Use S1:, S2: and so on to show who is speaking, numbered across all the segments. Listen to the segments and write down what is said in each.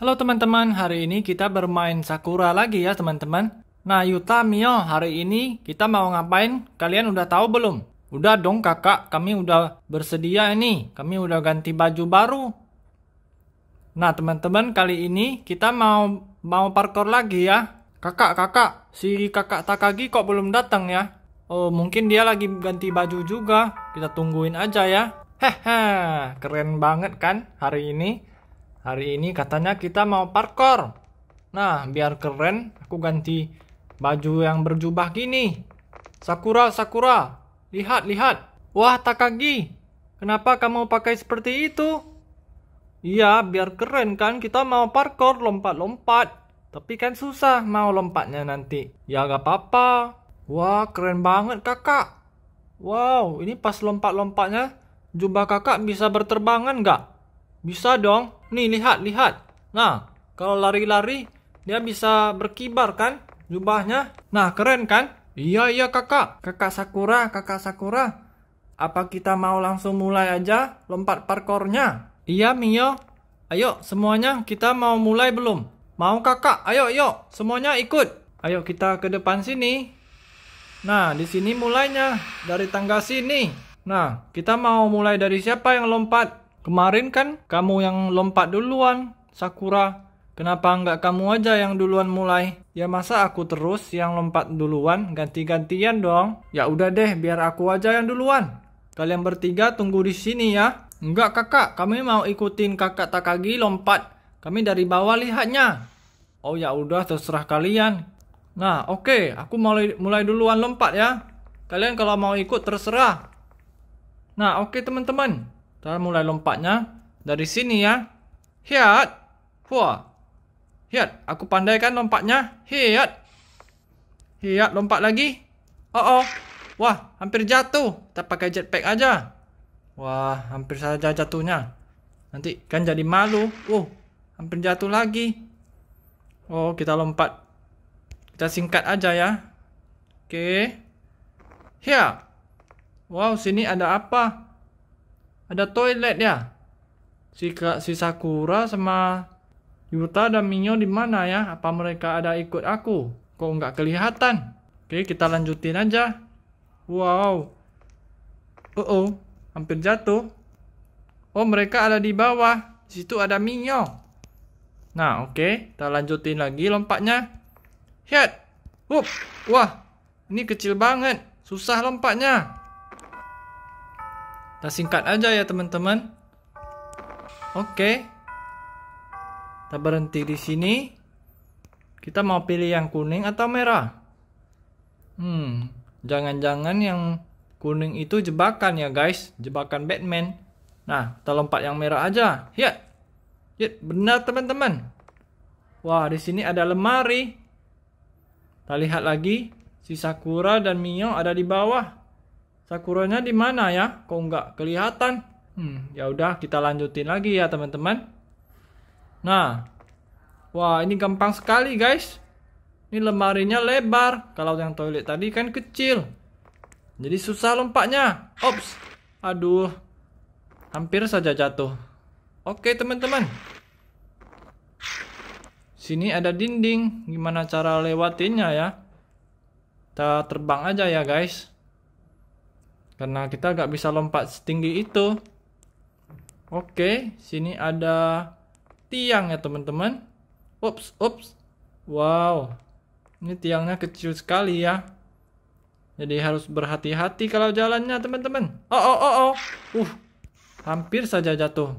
S1: Halo teman-teman, hari ini kita bermain Sakura lagi ya teman-teman. Nah Yuta, Mio, hari ini kita mau ngapain? Kalian udah tahu belum? Udah dong kakak, kami udah bersedia ini. Kami udah ganti baju baru. Nah teman-teman, kali ini kita mau mau parkour lagi ya. Kakak, kakak, si kakak Takagi kok belum datang ya? Oh, mungkin dia lagi ganti baju juga. Kita tungguin aja ya. Hehe, keren banget kan hari ini. Hari ini katanya kita mau parkour. Nah, biar keren, aku ganti baju yang berjubah gini. Sakura, Sakura, lihat, lihat. Wah, Takagi, kenapa kamu pakai seperti itu? Iya, biar keren kan, kita mau parkour, lompat-lompat. Tapi kan susah mau lompatnya nanti. Ya, gak apa-apa. Wah, keren banget kakak. Wow, ini pas lompat-lompatnya, jubah kakak bisa berterbangan nggak? Bisa dong. Nih, lihat, lihat. Nah, kalau lari-lari, dia bisa berkibar kan jubahnya? Nah, keren kan? Iya, iya kakak. Kakak Sakura, kakak Sakura. Apa kita mau langsung mulai aja lompat parkornya? Iya, Mio. Ayo, semuanya kita mau mulai belum? Mau kakak? Ayo, ayo. Semuanya ikut. Ayo kita ke depan sini. Nah, di sini mulainya. Dari tangga sini. Nah, kita mau mulai dari siapa yang lompat? Kemarin kan kamu yang lompat duluan, Sakura. Kenapa nggak kamu aja yang duluan mulai? Ya masa aku terus yang lompat duluan, ganti-gantian dong. Ya udah deh, biar aku aja yang duluan. Kalian bertiga tunggu di sini ya. Enggak kakak, kami mau ikutin kakak Takagi lompat. Kami dari bawah lihatnya. Oh ya udah terserah kalian. Nah oke, okay. aku mulai mulai duluan lompat ya. Kalian kalau mau ikut terserah. Nah oke okay, teman-teman, kita mulai lompatnya. Dari sini ya. Hiat. Hua. Hiat. Aku pandai kan lompatnya? Hiat. Hiat lompat lagi. Oh oh. Wah, hampir jatuh. tak pakai jetpack aja. Wah, hampir saja jatuhnya. Nanti kan jadi malu. uh, hampir jatuh lagi. Oh, kita lompat. Kita singkat aja ya. Oke. Okay. Hiat. Wow, sini ada apa? Ada toilet ya? Si, si Sakura sama Yuta dan Minyo di mana ya? Apa mereka ada ikut aku? Kok nggak kelihatan? Oke, kita lanjutin aja. Wow. Oh, oh, hampir jatuh. Oh, mereka ada di bawah. Di situ ada Minyo. Nah, oke, kita lanjutin lagi lompatnya. Hit. Wup. Wah, ini kecil banget. Susah lompatnya. Kita singkat aja ya teman-teman. Oke. Kita berhenti di sini. Kita mau pilih yang kuning atau merah? Hmm, jangan-jangan yang kuning itu jebakan ya guys, jebakan Batman. Nah, kita lompat yang merah aja. Ya. Ya, benar teman-teman. Wah, di sini ada lemari. Kita lihat lagi, si Sakura dan Mio ada di bawah. Sakuranya di mana ya? Kok nggak kelihatan? Hmm, ya udah kita lanjutin lagi ya teman-teman. Nah, wah ini gampang sekali guys. Ini lemarinya lebar. Kalau yang toilet tadi kan kecil. Jadi susah lompatnya. Ops. Aduh. Hampir saja jatuh. Oke teman-teman. Sini ada dinding. Gimana cara lewatinnya ya? Kita terbang aja ya guys karena kita nggak bisa lompat setinggi itu oke sini ada tiang ya teman-teman ups ups wow ini tiangnya kecil sekali ya jadi harus berhati-hati kalau jalannya teman-teman oh oh oh oh uh hampir saja jatuh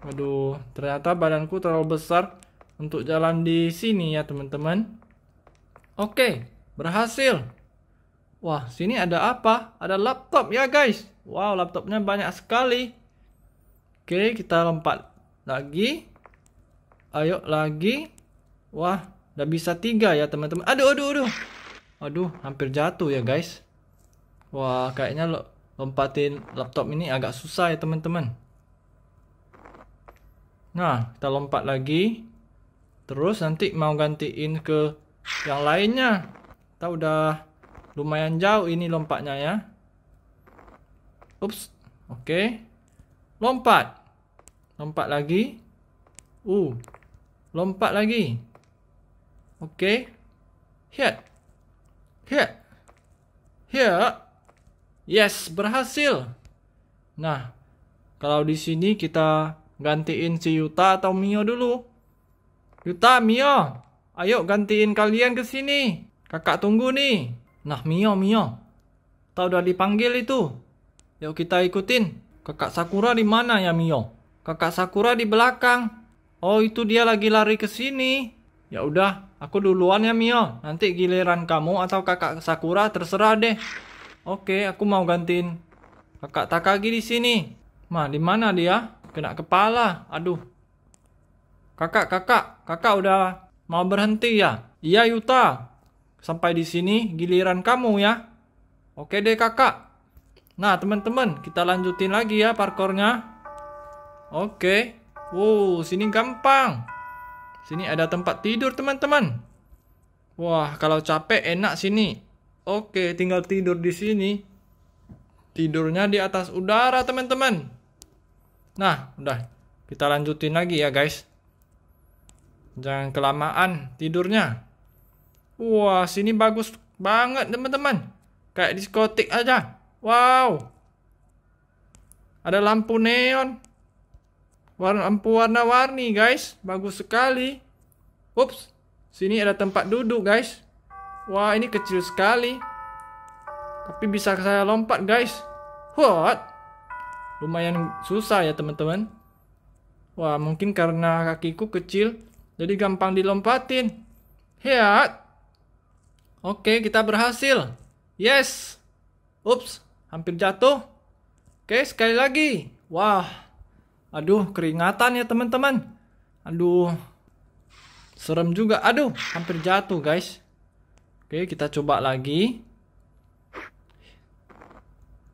S1: aduh ternyata badanku terlalu besar untuk jalan di sini ya teman-teman oke berhasil Wah, sini ada apa? Ada laptop ya guys. Wow, laptopnya banyak sekali. Oke, kita lompat lagi. Ayo lagi. Wah, udah bisa tiga ya teman-teman. Aduh, aduh, aduh. Aduh, hampir jatuh ya guys. Wah, kayaknya lo lompatin laptop ini agak susah ya teman-teman. Nah, kita lompat lagi. Terus nanti mau gantiin ke yang lainnya. Kita udah Lumayan jauh ini lompatnya ya. Ups. Oke. Okay. Lompat. Lompat lagi. Uh. Lompat lagi. Oke. Okay. Hit. Hit. Hit. Yes, berhasil. Nah, kalau di sini kita gantiin si Yuta atau Mio dulu. Yuta, Mio, ayo gantiin kalian ke sini. Kakak tunggu nih. Nah Mio Mio, Tahu udah dipanggil itu. Yuk kita ikutin. Kakak Sakura di mana ya Mio? Kakak Sakura di belakang. Oh itu dia lagi lari ke sini. Ya udah, aku duluan ya Mio. Nanti giliran kamu atau kakak Sakura terserah deh. Oke, aku mau gantiin kakak Takagi di sini. Ma, di mana dia? Kena kepala. Aduh. Kakak, kakak, kakak udah mau berhenti ya? Iya Yuta, Sampai di sini giliran kamu ya. Oke deh kakak. Nah teman-teman kita lanjutin lagi ya parkornya. Oke. Wow sini gampang. Sini ada tempat tidur teman-teman. Wah kalau capek enak sini. Oke tinggal tidur di sini. Tidurnya di atas udara teman-teman. Nah udah kita lanjutin lagi ya guys. Jangan kelamaan tidurnya. Wah, sini bagus banget teman-teman. Kayak diskotik aja. Wow. Ada lampu neon. Warna lampu warna-warni, guys. Bagus sekali. Ups. Sini ada tempat duduk, guys. Wah, ini kecil sekali. Tapi bisa saya lompat, guys. What? Lumayan susah ya, teman-teman. Wah, mungkin karena kakiku kecil, jadi gampang dilompatin. Heat. Oke, kita berhasil. Yes. Ups, hampir jatuh. Oke, sekali lagi. Wah. Aduh, keringatan ya teman-teman. Aduh. Serem juga. Aduh, hampir jatuh, guys. Oke, kita coba lagi.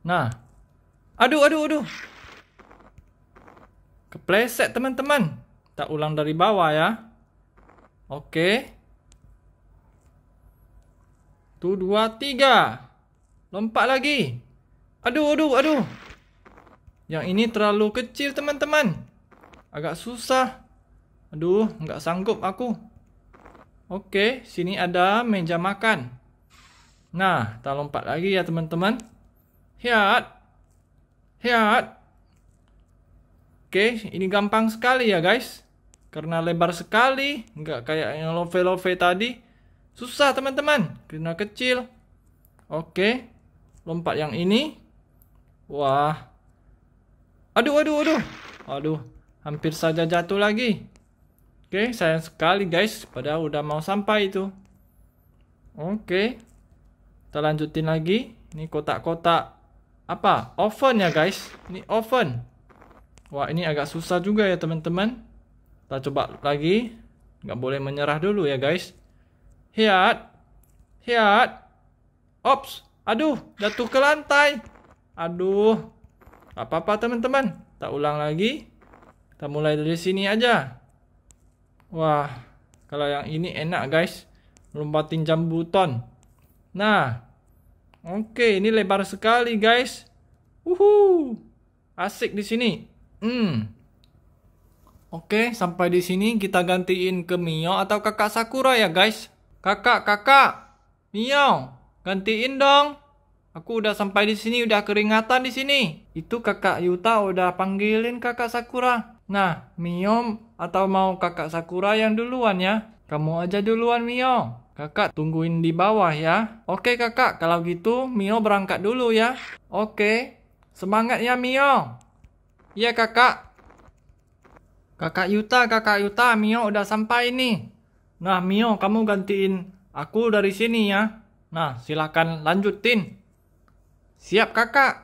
S1: Nah. Aduh, aduh, aduh. Kepleset, teman-teman. Tak ulang dari bawah ya. Oke. Satu, dua, tiga. Lompat lagi. Aduh, aduh, aduh. Yang ini terlalu kecil, teman-teman. Agak susah. Aduh, nggak sanggup aku. Oke, sini ada meja makan. Nah, kita lompat lagi ya, teman-teman. Hiat. Hiat. Oke, ini gampang sekali ya, guys. Karena lebar sekali. Nggak kayak yang love-love tadi. Susah teman-teman, karena kecil. Oke, lompat yang ini. Wah. Aduh, aduh, aduh. Aduh, hampir saja jatuh lagi. Oke, sayang sekali guys, padahal udah mau sampai itu. Oke. Kita lanjutin lagi. Ini kotak-kotak apa? Oven ya guys. Ini oven. Wah, ini agak susah juga ya teman-teman. Kita coba lagi. Nggak boleh menyerah dulu ya guys. Hiat. Hiat. Ops. Aduh, jatuh ke lantai. Aduh. Apa-apa teman-teman. Tak ulang lagi. Kita mulai dari sini aja. Wah, kalau yang ini enak guys. Lompatin jambuton. Nah. Oke, ini lebar sekali guys. Wuhu. Asik di sini. Hmm. Oke, sampai di sini kita gantiin ke Mio atau Kakak Sakura ya guys. Kakak, kakak. Miau, gantiin dong. Aku udah sampai di sini, udah keringatan di sini. Itu kakak Yuta udah panggilin kakak Sakura. Nah, Mio atau mau kakak Sakura yang duluan ya? Kamu aja duluan Mio. Kakak tungguin di bawah ya. Oke kakak, kalau gitu Mio berangkat dulu ya. Oke, semangat ya Mio. Iya kakak. Kakak Yuta, kakak Yuta, Mio udah sampai nih. Nah Mio, kamu gantiin aku dari sini ya. Nah, silahkan lanjutin. Siap kakak.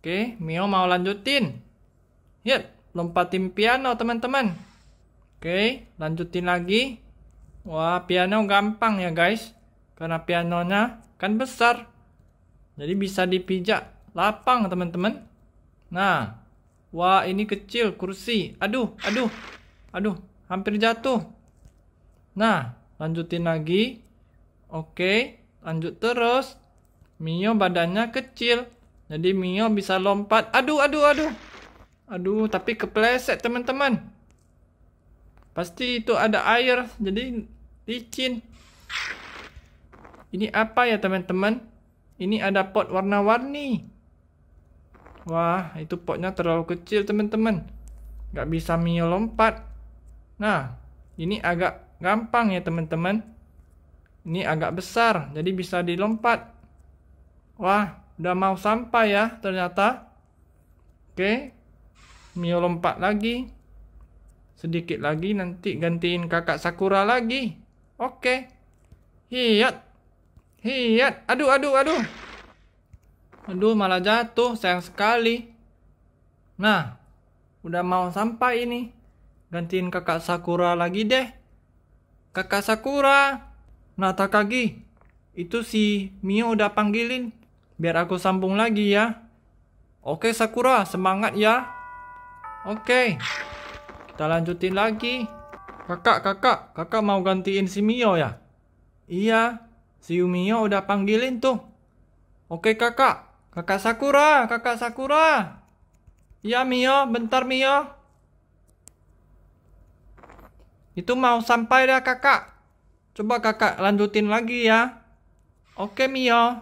S1: Oke, Mio mau lanjutin. Yap lompatin piano teman-teman. Oke, lanjutin lagi. Wah, piano gampang ya guys. Karena pianonya kan besar. Jadi bisa dipijak lapang teman-teman. Nah, wah ini kecil kursi. Aduh, aduh, aduh, hampir jatuh. Nah, lanjutin lagi. Oke, lanjut terus. Mio badannya kecil, jadi Mio bisa lompat. Aduh, aduh, aduh. Aduh, tapi kepleset teman-teman. Pasti itu ada air, jadi licin. Ini apa ya teman-teman? Ini ada pot warna-warni. Wah, itu potnya terlalu kecil teman-teman. Gak bisa Mio lompat. Nah, ini agak Gampang ya teman-teman. Ini agak besar, jadi bisa dilompat. Wah, udah mau sampai ya ternyata. Oke, Mio lompat lagi. Sedikit lagi nanti gantiin kakak Sakura lagi. Oke. Hiat. Hiat. Aduh, aduh, aduh. Aduh, malah jatuh. Sayang sekali. Nah, udah mau sampai ini. Gantiin kakak Sakura lagi deh. Kakak Sakura, Natakagi, itu si Mio udah panggilin. Biar aku sambung lagi ya. Oke Sakura, semangat ya. Oke, kita lanjutin lagi. Kakak, kakak, kakak mau gantiin si Mio ya? Iya, si Mio udah panggilin tuh. Oke kakak, kakak Sakura, kakak Sakura. Iya Mio, bentar Mio. Itu mau sampai dah kakak. Coba kakak lanjutin lagi ya. Oke Mio.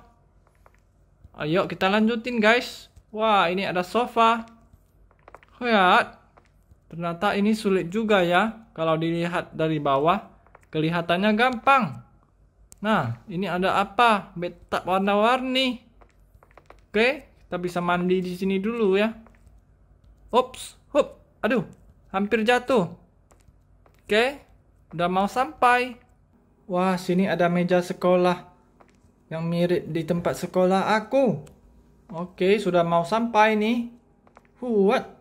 S1: Ayo kita lanjutin guys. Wah ini ada sofa. Lihat. Ternyata ini sulit juga ya. Kalau dilihat dari bawah. Kelihatannya gampang. Nah ini ada apa? Betap warna-warni. Oke kita bisa mandi di sini dulu ya. Ups. Hup. Aduh. Hampir jatuh. Oke, udah mau sampai. Wah, sini ada meja sekolah yang mirip di tempat sekolah aku. Oke, sudah mau sampai nih. What?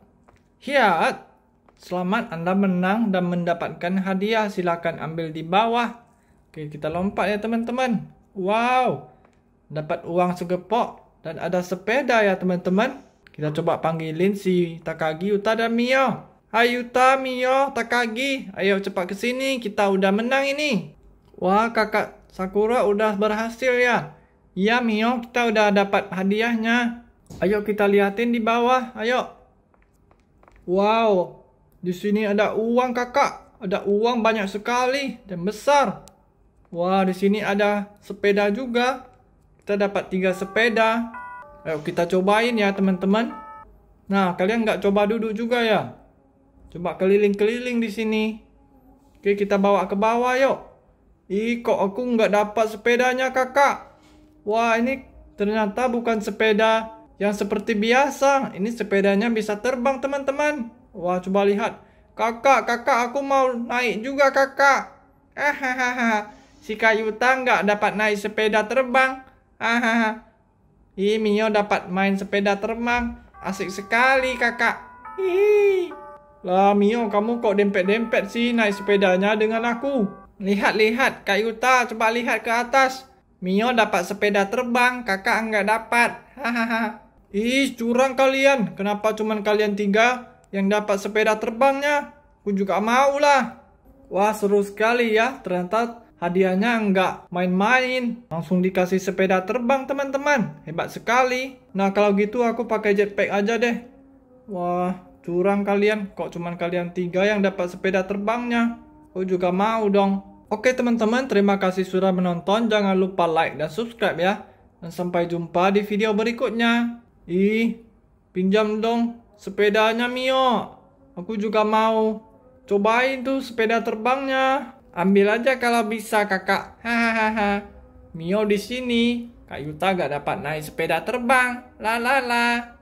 S1: hiat. Selamat Anda menang dan mendapatkan hadiah. Silakan ambil di bawah. Oke, kita lompat ya teman-teman. Wow, dapat uang segepok dan ada sepeda ya teman-teman. Kita coba panggilin si Takagi Utada Mio. Hayuta, Mio, Takagi, ayo cepat ke sini, kita udah menang ini. Wah, kakak Sakura udah berhasil ya. Iya, Mio, kita udah dapat hadiahnya. Ayo kita liatin di bawah, ayo. Wow, di sini ada uang kakak. Ada uang banyak sekali dan besar. Wah, di sini ada sepeda juga. Kita dapat tiga sepeda. Ayo kita cobain ya, teman-teman. Nah, kalian nggak coba duduk juga ya? Coba keliling-keliling di sini. Oke, kita bawa ke bawah yuk. Ih, kok aku nggak dapat sepedanya kakak? Wah, ini ternyata bukan sepeda yang seperti biasa. Ini sepedanya bisa terbang teman-teman. Wah, coba lihat. Kakak, kakak, aku mau naik juga kakak. hahaha si Kayuta nggak dapat naik sepeda terbang. Ahaha. Ih, Mio dapat main sepeda terbang. Asik sekali kakak. Hihi. Lah Mio, kamu kok dempet-dempet sih naik sepedanya dengan aku? Lihat-lihat, Kak Yuta, coba lihat ke atas. Mio dapat sepeda terbang, kakak nggak dapat. Hahaha. Ih, curang kalian. Kenapa cuman kalian tiga yang dapat sepeda terbangnya? Aku juga mau lah. Wah, seru sekali ya. Ternyata hadiahnya nggak main-main. Langsung dikasih sepeda terbang, teman-teman. Hebat sekali. Nah, kalau gitu aku pakai jetpack aja deh. Wah, Curang kalian, kok cuman kalian tiga yang dapat sepeda terbangnya? Aku juga mau dong. Oke teman-teman, terima kasih sudah menonton. Jangan lupa like dan subscribe ya. Dan sampai jumpa di video berikutnya. Ih, pinjam dong sepedanya Mio. Aku juga mau. Cobain tuh sepeda terbangnya. Ambil aja kalau bisa kakak. Hahaha. Mio di sini. Kak Yuta gak dapat naik sepeda terbang. La la la.